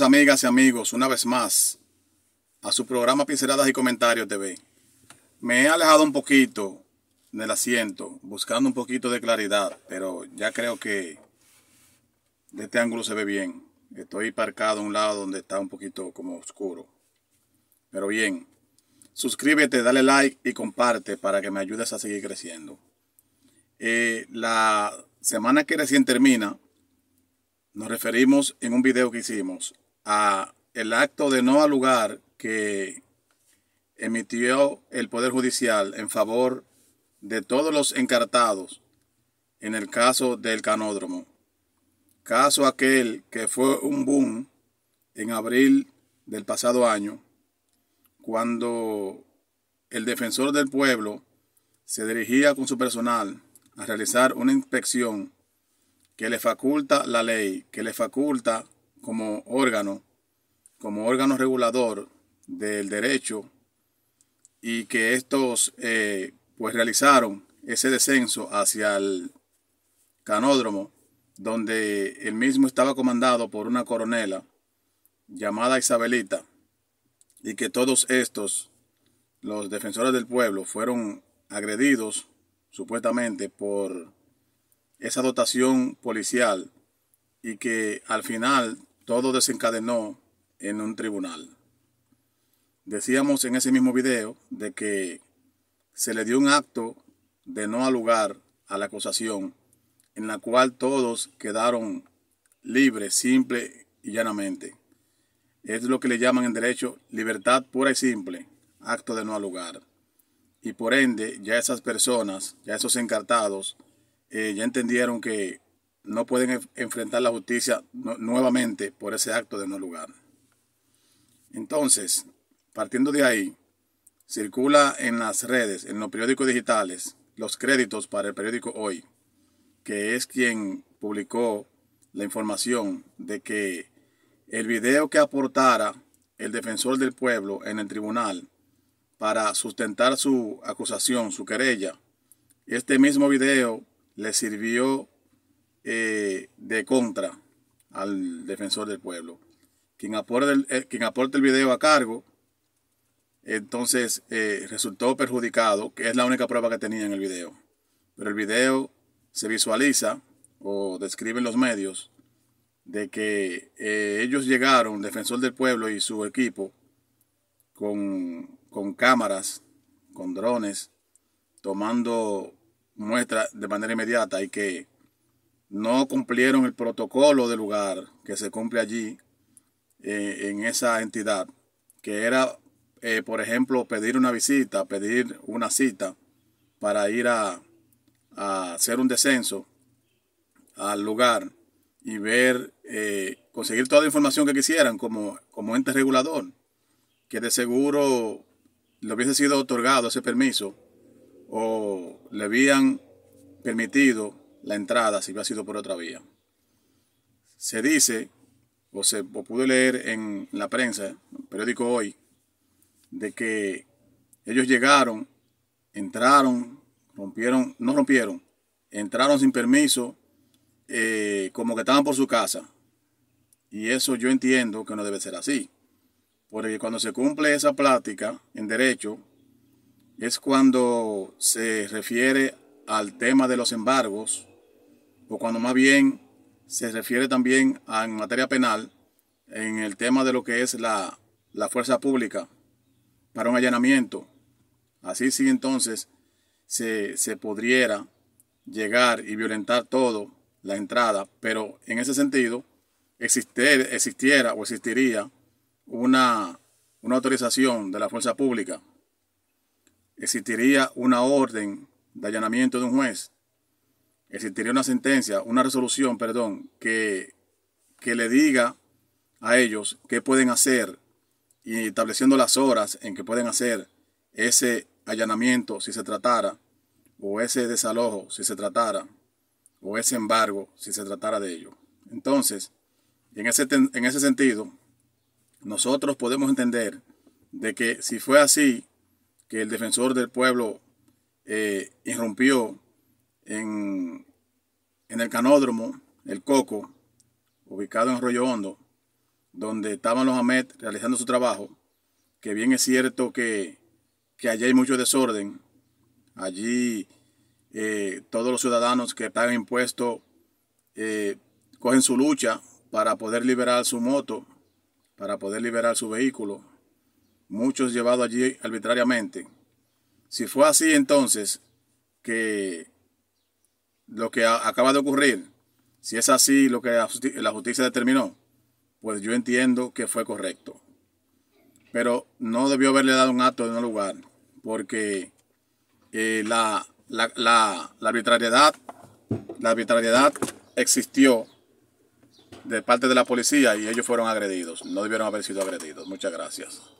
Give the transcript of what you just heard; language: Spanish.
amigas y amigos, una vez más a su programa Pinceladas y Comentarios TV. Me he alejado un poquito del asiento, buscando un poquito de claridad, pero ya creo que de este ángulo se ve bien. Estoy parcado a un lado donde está un poquito como oscuro. Pero bien, suscríbete, dale like y comparte para que me ayudes a seguir creciendo. Eh, la semana que recién termina, nos referimos en un video que hicimos a el acto de no alugar que emitió el Poder Judicial en favor de todos los encartados en el caso del canódromo. Caso aquel que fue un boom en abril del pasado año, cuando el defensor del pueblo se dirigía con su personal a realizar una inspección que le faculta la ley, que le faculta como órgano, como órgano regulador del derecho y que estos eh, pues realizaron ese descenso hacia el canódromo donde el mismo estaba comandado por una coronela llamada Isabelita y que todos estos los defensores del pueblo fueron agredidos supuestamente por esa dotación policial y que al final todo desencadenó en un tribunal. Decíamos en ese mismo video de que se le dio un acto de no alugar a la acusación en la cual todos quedaron libres, simple y llanamente. Es lo que le llaman en derecho libertad pura y simple, acto de no alugar. Y por ende, ya esas personas, ya esos encartados, eh, ya entendieron que no pueden enfrentar la justicia nuevamente por ese acto de no lugar. Entonces, partiendo de ahí, circula en las redes, en los periódicos digitales, los créditos para el periódico Hoy, que es quien publicó la información de que el video que aportara el defensor del pueblo en el tribunal para sustentar su acusación, su querella, este mismo video le sirvió eh, de contra al defensor del pueblo. Quien aporta el, eh, quien el video a cargo, entonces eh, resultó perjudicado, que es la única prueba que tenía en el video. Pero el video se visualiza o describen los medios de que ellos llegaron, defensor del pueblo y su equipo, con, con cámaras, con drones, tomando muestras de manera inmediata y que no cumplieron el protocolo de lugar que se cumple allí eh, en esa entidad, que era, eh, por ejemplo, pedir una visita, pedir una cita para ir a, hacer un descenso al lugar y ver, eh, conseguir toda la información que quisieran como, como ente regulador, que de seguro le hubiese sido otorgado ese permiso o le habían permitido la entrada si hubiera sido por otra vía. Se dice, o, se, pude leer en la prensa, en el periódico hoy, de que ellos llegaron, entraron, rompieron, no rompieron, entraron sin permiso, eh, como que estaban por su casa. Y eso yo entiendo que no debe ser así. Porque cuando se cumple esa plática en derecho, es cuando se refiere al tema de los embargos o cuando más bien se refiere también a, en materia penal, en el tema de lo que es la, fuerza pública para un allanamiento. Así sí entonces se, podría llegar y violentar todo, la entrada, pero en ese sentido existiera o existiría una, una autorización de la fuerza pública, existiría una orden de allanamiento de un juez, existiría una sentencia, una resolución, perdón, que, que le diga a ellos qué pueden hacer y estableciendo las horas en que pueden hacer ese allanamiento si se tratara, o ese desalojo si se tratara, o ese embargo si se tratara de ello. Entonces, en ese, en ese sentido, nosotros podemos entender de que si fue así, que el defensor del pueblo eh, irrumpió en, el canódromo El Coco, ubicado en rollo Hondo, donde estaban los AMET realizando su trabajo, que bien es cierto que, allí hay mucho desorden, allí eh, todos los ciudadanos que pagan impuestos eh, cogen su lucha para poder liberar su moto, para poder liberar su vehículo, muchos llevados allí arbitrariamente. Si fue así entonces que lo que acaba de ocurrir, si es así lo que la justicia, determinó, pues yo entiendo que fue correcto. Pero no debió haberle dado un acto en un lugar, porque eh, la, la, la, la, arbitrariedad, la arbitrariedad existió de parte de la policía y ellos fueron agredidos. No debieron haber sido agredidos. Muchas gracias.